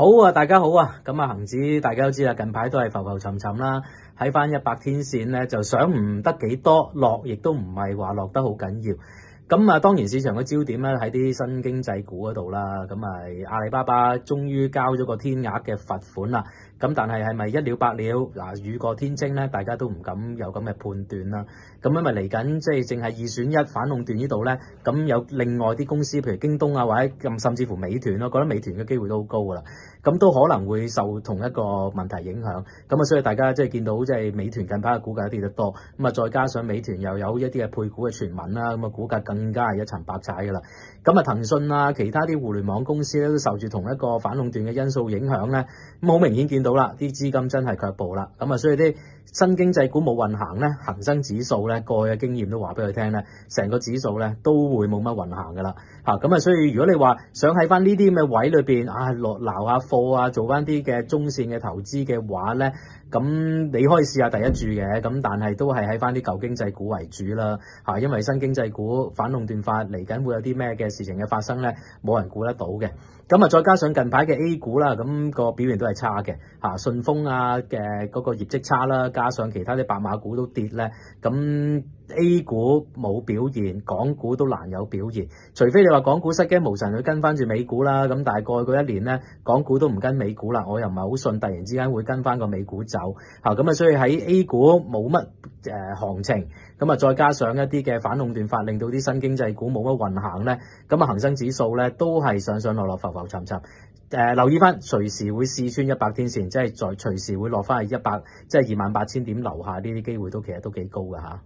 好啊，大家好啊，咁啊，恒指大家都知啦，近排都系浮浮沉沉啦，喺翻一百天线咧，就上唔得几多，落亦都唔系话落得好紧要。咁啊，當然市場嘅焦點咧喺啲新經濟股嗰度啦。咁啊，阿里巴巴終於交咗個天額嘅罰款啦。咁但係係咪一了百了？嗱，雨過天晴咧，大家都唔敢有咁嘅判斷啦。咁因為嚟緊即係淨係二選一反壟斷呢度咧，咁有另外啲公司，譬如京東啊，或者咁甚至乎美團咯，覺得美團嘅機會都好高噶啦。咁都可能會受同一個問題影響。咁啊，所以大家即係見到即係美團近排嘅股價跌得多。咁啊，再加上美團又有一啲嘅配股嘅傳聞啦，咁啊，股價更～更加係一層白踩嘅啦，咁啊騰訊啊，其他啲互聯網公司咧都受住同一個反壟斷嘅因素影響咧，咁好明顯見到啦，啲資金真係卻步啦，咁啊所以啲新經濟股冇運行咧，恒生指數咧過去嘅經驗都話俾佢聽咧，成個指數咧都會冇乜運行㗎啦，嚇咁啊所以如果你話想喺翻呢啲咁嘅位裏邊，啊落鬧下貨啊，做翻啲嘅中線嘅投資嘅話咧，咁你可以試下第一注嘅，咁但係都係喺翻啲舊經濟股為主啦，因為新經濟股反。反壟斷法嚟緊會有啲咩嘅事情嘅發生呢？冇人估得到嘅。咁啊，再加上近排嘅 A 股啦，咁個表現都係差嘅。嚇，順豐啊嘅嗰個業績差啦，加上其他啲白馬股都跌呢。咁 A 股冇表現，港股都難有表現。除非你話港股失驚無神去跟翻住美股啦。咁但過去嗰一年呢，港股都唔跟美股啦。我又唔係好信突然之間會跟翻個美股走。嚇，咁啊，所以喺 A 股冇乜誒行情。咁啊，再加上一啲嘅反壟斷法，令到啲新經濟股冇乜運行咧，咁啊恆生指數咧都係上上落落浮浮沉沉。誒留意翻，隨時會試穿一百天線，即係在隨時會落翻去一百，即係二萬八千點留下呢啲機會，都其實都幾高嘅吓。